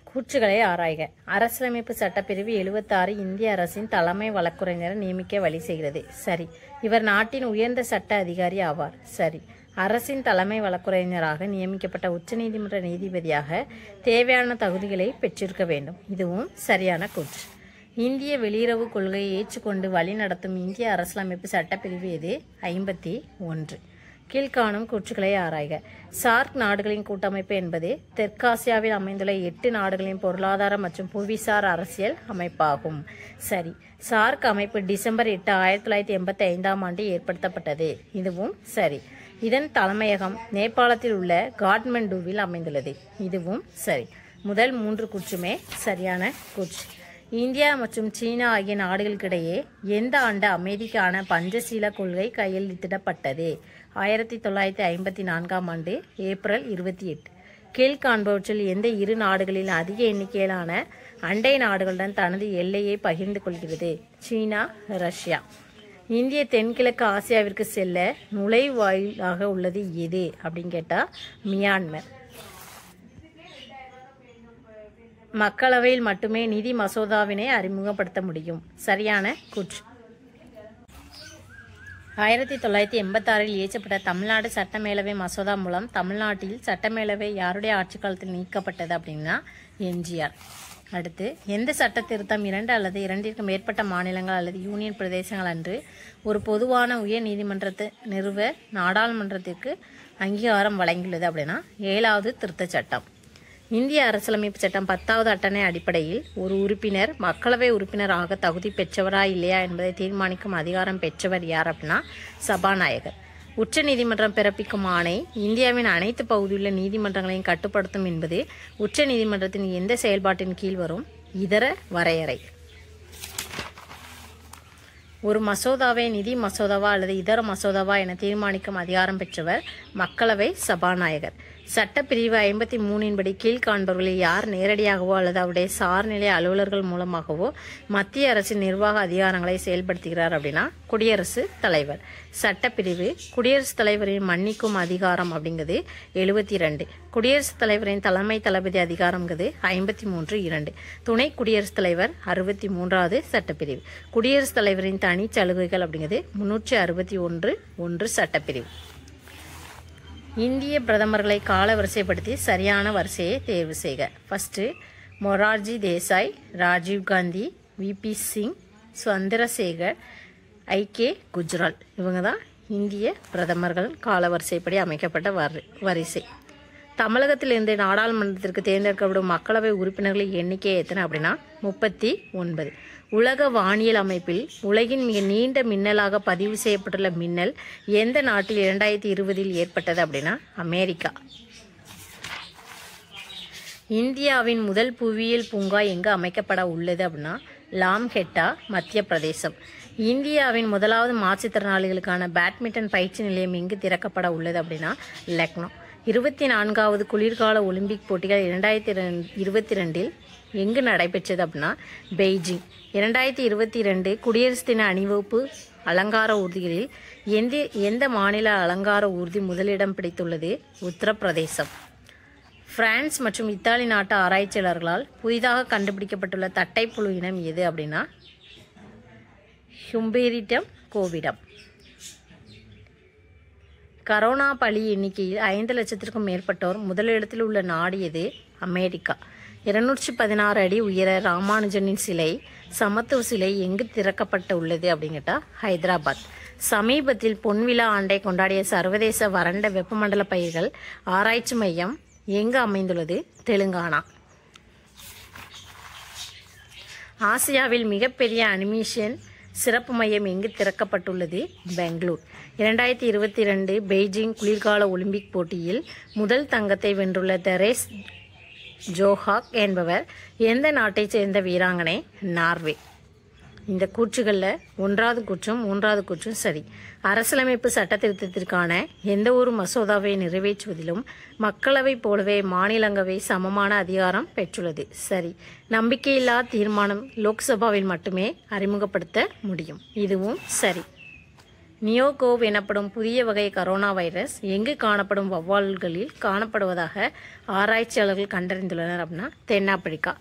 கூற்றுகளை ஆராய்க அரசியலமைப்பு சட்டப்பிரிவு எழுபத்தாறு இந்திய அரசின் தலைமை வழக்குரைஞரை நியமிக்க வழி செய்கிறது சரி இவர் நாட்டின் உயர்ந்த சட்ட அதிகாரி ஆவார் சரி அரசின் தலைமை வழக்குரைஞராக நியமிக்கப்பட்ட உச்சநீதிமன்ற நீதிபதியாக தேவையான தகுதிகளை பெற்றிருக்க வேண்டும் இதுவும் சரியான கூற்று இந்திய வெளியுறவு கொள்கையை ஏற்றுக்கொண்டு வழிநடத்தும் இந்திய அரசியலமைப்பு சட்டப்பிரிவு இது ஐம்பத்தி ஒன்று கீழ்காணும் கூற்றுகளை ஆராய்க சார்க் நாடுகளின் கூட்டமைப்பு என்பது தெற்காசியாவில் அமைந்துள்ள எட்டு நாடுகளின் பொருளாதார மற்றும் புவிசார் அரசியல் அமைப்பாகும் சரி சார்க் அமைப்பு டிசம்பர் எட்டு ஆயிரத்தி தொள்ளாயிரத்தி எண்பத்தி ஐந்தாம் ஆண்டு ஏற்படுத்தப்பட்டது இதுவும் சரி இதன் தலைமையகம் நேபாளத்தில் உள்ள காட்மண்டுவில் அமைந்துள்ளது இதுவும் சரி முதல் மூன்று குற்றுமே சரியான குற்று இந்தியா மற்றும் சீனா ஆகிய நாடுகளுக்கிடையே எந்த ஆண்டு அமெரிக்கான பஞ்சசீல கொள்கை கையெழுத்திடப்பட்டது ஆயிரத்தி தொள்ளாயிரத்தி ஐம்பத்தி நான்காம் ஆண்டு ஏப்ரல் இருபத்தி எட்டு கீழ்காண்பவற்றில் எந்த இரு நாடுகளில் அதிக எண்ணிக்கையிலான அண்டை நாடுகளுடன் தனது எல்லையை பகிர்ந்து கொள்கிறது சீனா ரஷ்யா இந்திய தென்கிழக்கு ஆசியாவிற்கு செல்ல நுழைவாயிலாக உள்ளது எது அப்படின்னு கேட்டால் மியான்மர் மக்களவையில் மட்டுமே நிதி மசோதாவினை அறிமுகப்படுத்த முடியும் சரியான குட் ஆயிரத்தி தொள்ளாயிரத்தி எண்பத்தாறில் இயற்றப்பட்ட தமிழ்நாடு சட்டமேலவை மசோதா மூலம் தமிழ்நாட்டில் சட்டமேலவை யாருடைய ஆட்சி காலத்தில் நீக்கப்பட்டது அப்படின்னா எம்ஜிஆர் அடுத்து எந்த சட்ட திருத்தம் இரண்டு அல்லது இரண்டிற்கு மேற்பட்ட மாநிலங்கள் அல்லது யூனியன் பிரதேசங்கள் அன்று ஒரு பொதுவான உயர் நீதிமன்றத்தை நிறுவ நாடாளுமன்றத்திற்கு அங்கீகாரம் வழங்கியுள்ளது அப்படின்னா ஏழாவது திருத்த சட்டம் இந்திய அரசியலமைப்பு சட்டம் பத்தாவது அட்டணை அடிப்படையில் ஒரு உறுப்பினர் மக்களவை உறுப்பினராக தகுதி பெற்றவரா இல்லையா என்பதை தீர்மானிக்கும் அதிகாரம் பெற்றவர் யார் அப்படின்னா சபாநாயகர் உச்சநீதிமன்றம் பிறப்பிக்கும் ஆணை இந்தியாவின் அனைத்து பகுதியுள்ள நீதிமன்றங்களையும் கட்டுப்படுத்தும் என்பது உச்ச நீதிமன்றத்தின் எந்த செயல்பாட்டின் கீழ் வரும் இதர வரையறை ஒரு மசோதாவை நிதி மசோதாவா அல்லது இதர மசோதாவா என தீர்மானிக்கும் அதிகாரம் பெற்றவர் மக்களவை சபாநாயகர் சட்டப்பிரிவு ஐம்பத்தி மூணின்படி கீழ் காண்பவர்களில் யார் நேரடியாகவோ அல்லது அவருடைய சார்நிலை அலுவலர்கள் மூலமாகவோ மத்திய அரசின் நிர்வாக அதிகாரங்களை செயல்படுத்துகிறார் அப்படின்னா குடியரசு தலைவர் சட்டப்பிரிவு குடியரசுத் தலைவரின் மன்னிக்கும் அதிகாரம் அப்படிங்கிறது எழுபத்தி ரெண்டு குடியரசுத் தலைவரின் தலைமை தளபதி அதிகாரங்கிறது ஐம்பத்தி மூன்று இரண்டு துணை குடியரசுத் தலைவர் அறுபத்தி மூன்றாவது சட்டப்பிரிவு குடியரசுத் தலைவரின் தனி சலுகைகள் அப்படிங்கிறது முன்னூற்றி அறுபத்தி ஒன்று ஒன்று சட்டப்பிரிவு இந்திய பிரதமர்களை காலவரிசைப்படுத்தி சரியான வரிசையை தேர்வு செய்க first Morarji Desai Rajiv Gandhi V P Singh Chandrasekhar I K Gujral இவங்க தான் இந்திய பிரதமர்கள் காலவரிசைப்படி அமைக்கப்பட்ட வரி வரிசை தமிழகத்திலிருந்து நாடாளுமன்றத்திற்கு தேர்ந்தெடுக்கப்படும் மக்களவை உறுப்பினர்களின் எண்ணிக்கை எத்தனை அப்படின்னா முப்பத்தி ஒன்பது உலக வானியல் அமைப்பில் உலகின் மிக நீண்ட மின்னலாக பதிவு செய்யப்பட்டுள்ள மின்னல் எந்த நாட்டில் இரண்டாயிரத்தி இருபதில் ஏற்பட்டது அப்படின்னா அமெரிக்கா இந்தியாவின் முதல் புவியியல் பூங்கா எங்கு அமைக்கப்பட உள்ளது அப்படின்னா லாம்ஹெட்டா மத்திய பிரதேசம் இந்தியாவின் முதலாவது மாற்றுத்திறனாளிகளுக்கான பேட்மிண்டன் பயிற்சி நிலையம் எங்கு திறக்கப்பட உள்ளது அப்படின்னா லக்னோ இருபத்தி நான்காவது குளிர்கால ஒலிம்பிக் போட்டிகள் இரண்டாயிரத்தி ரெண்டு இருபத்தி ரெண்டில் எங்கு நடைபெற்றது அப்படின்னா பெய்ஜிங் இரண்டாயிரத்தி இருபத்தி ரெண்டு குடியரசு தின அணிவகுப்பு அலங்கார ஊர்திகளில் எந்த எந்த மாநில அலங்கார ஊர்தி முதலிடம் பிடித்துள்ளது உத்தரப்பிரதேசம் பிரான்ஸ் மற்றும் இத்தாலி நாட்டு ஆராய்ச்சியாளர்களால் புதிதாக கண்டுபிடிக்கப்பட்டுள்ள தட்டைப்புழு இனம் எது அப்படின்னா ஹும்பேரிட்டம் கோவிடம் கரோனா பலி எண்ணிக்கையில் ஐந்து லட்சத்திற்கும் மேற்பட்டோர் முதலிடத்தில் உள்ள நாடு எது அமெரிக்கா இருநூற்றி பதினாறு அடி உயர ராமானுஜனின் சிலை சமத்துவ சிலை எங்கு திறக்கப்பட்ட உள்ளது அப்படிங்கிட்டா ஹைதராபாத் சமீபத்தில் பொன்விழா ஆண்டை கொண்டாடிய சர்வதேச வறண்ட வெப்பமண்டல பயிர்கள் ஆராய்ச்சி மையம் எங்கு அமைந்துள்ளது தெலுங்கானா ஆசியாவில் மிகப்பெரிய அனிமேஷன் சிறப்பு மையம் எங்கு திறக்கப்பட்டுள்ளது பெங்களூர் இரண்டாயிரத்தி இருபத்தி ரெண்டு பெய்ஜிங் குளிர்கால ஒலிம்பிக் போட்டியில் முதல் தங்கத்தை வென்றுள்ள தெரேஸ் ஜோஹாக் என்பவர் எந்த நாட்டைச் சேர்ந்த வீராங்கனை நார்வே இந்த கூற்றுகளில் ஒன்றாவது குற்றம் மூன்றாவது குற்றம் சரி அரசியலமைப்பு சட்ட திருத்தத்திற்கான எந்த ஒரு மசோதாவை நிறைவேற்றுவதிலும் மக்களவை போலவே மாநிலங்களவை சமமான அதிகாரம் பெற்றுள்ளது சரி நம்பிக்கையில்லா தீர்மானம் லோக்சபாவில் மட்டுமே அறிமுகப்படுத்த முடியும் இதுவும் சரி நியோகோவ் எனப்படும் புதிய வகை கரோனா வைரஸ் எங்கு காணப்படும் வவ்வால்களில் காணப்படுவதாக ஆராய்ச்சியாளர்கள் கண்டறிந்துள்ளனர் அப்படின்னா தென்னாப்பிரிக்கா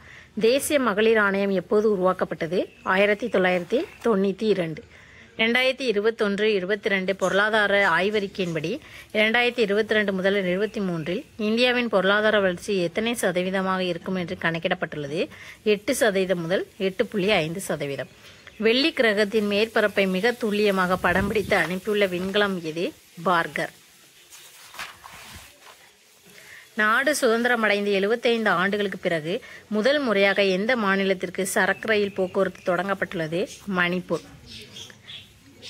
தேசிய மகளிர் ஆணையம் எப்போது உருவாக்கப்பட்டது ஆயிரத்தி தொள்ளாயிரத்தி தொண்ணூற்றி இரண்டு இரண்டாயிரத்தி இருபத்தொன்று இருபத்தி ரெண்டு பொருளாதார ஆய்வறிக்கையின்படி இரண்டாயிரத்தி இருபத்தி ரெண்டு முதல் இருபத்தி மூன்றில் இந்தியாவின் பொருளாதார வளர்ச்சி எத்தனை சதவீதமாக இருக்கும் என்று கணக்கிடப்பட்டுள்ளது எட்டு சதவீதம் முதல் எட்டு புள்ளி ஐந்து சதவீதம் வெள்ளி கிரகத்தின் மேற்பரப்பை மிக துல்லியமாக படம் பிடித்து அனுப்பியுள்ள விண்கலம் இது பார்கர் நாடு சுதந்திரமடைந்த எழுபத்தைந்து ஆண்டுகளுக்கு பிறகு முதல் முறையாக எந்த மாநிலத்திற்கு சரக்கு ரயில் போக்குவரத்து தொடங்கப்பட்டுள்ளது மணிப்பூர்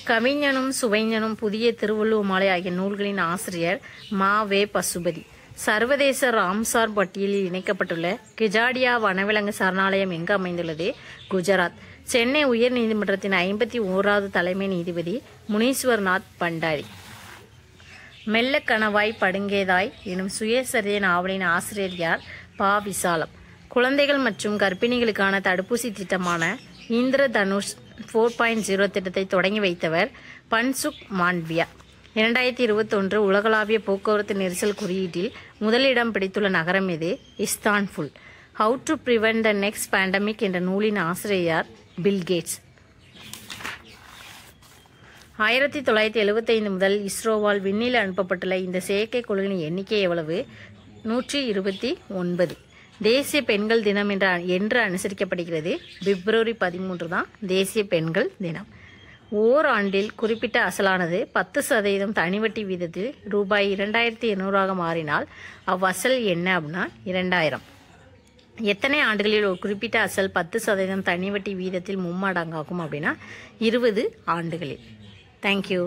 கவிஞனும் சுவைஞனும் புதிய மாலை ஆகிய நூல்களின் ஆசிரியர் மா வே பசுபதி சர்வதேச ராம்சார் பட்டியலில் இணைக்கப்பட்டுள்ள கிஜாடியா வனவிலங்கு சரணாலயம் எங்கு அமைந்துள்ளது குஜராத் சென்னை உயர் நீதிமன்றத்தின் ஐம்பத்தி ஓராவது தலைமை நீதிபதி முனீஸ்வர்நாத் பண்டாரி மெல்ல கணவாய் படுங்கேதாய் எனும் சுயசரியன் நாவலின் ஆசிரியர் யார் பா விசாலம் குழந்தைகள் மற்றும் கர்ப்பிணிகளுக்கான தடுப்பூசி திட்டமான Indradhanush four point zero திட்டத்தை தொடங்கி வைத்தவர் பன்சுக் மாண்ட்வியா இரண்டாயிரத்தி இருபத்தொன்று உலகளாவிய போக்குவரத்து நெரிசல் குறியீட்டில் முதலிடம் பிடித்துள்ள நகரம் இது Istanbul how to prevent the next pandemic என்ற நூலின் ஆசிரியர் பில்கேட்ஸ் ஆயிரத்தி தொள்ளாயிரத்தி எழுபத்தைந்து முதல் இஸ்ரோவால் விண்ணில் அனுப்பப்பட்டுள்ள இந்த செயற்கை குழுவின் எண்ணிக்கை எவ்வளவு நூற்றி இருபத்தி ஒன்பது தேசிய பெண்கள் தினம் என்ற என்று அனுசரிக்கப்படுகிறது பிப்ரவரி பதிமூன்று தான் தேசிய பெண்கள் தினம் ஓராண்டில் குறிப்பிட்ட அசலானது பத்து சதவீதம் தனிவட்டி வீதத்தில் ரூபாய் இரண்டாயிரத்தி எண்ணூறாக மாறினால் அவ்வசல் என்ன அப்படின்னா இரண்டாயிரம் எத்தனை ஆண்டுகளில் ஒரு குறிப்பிட்ட அசல் பத்து சதவீதம் தனி வட்டி வீதத்தில் மும்மடங்காகும் அப்படின்னா இருபது ஆண்டுகளில் தேங்க்யூ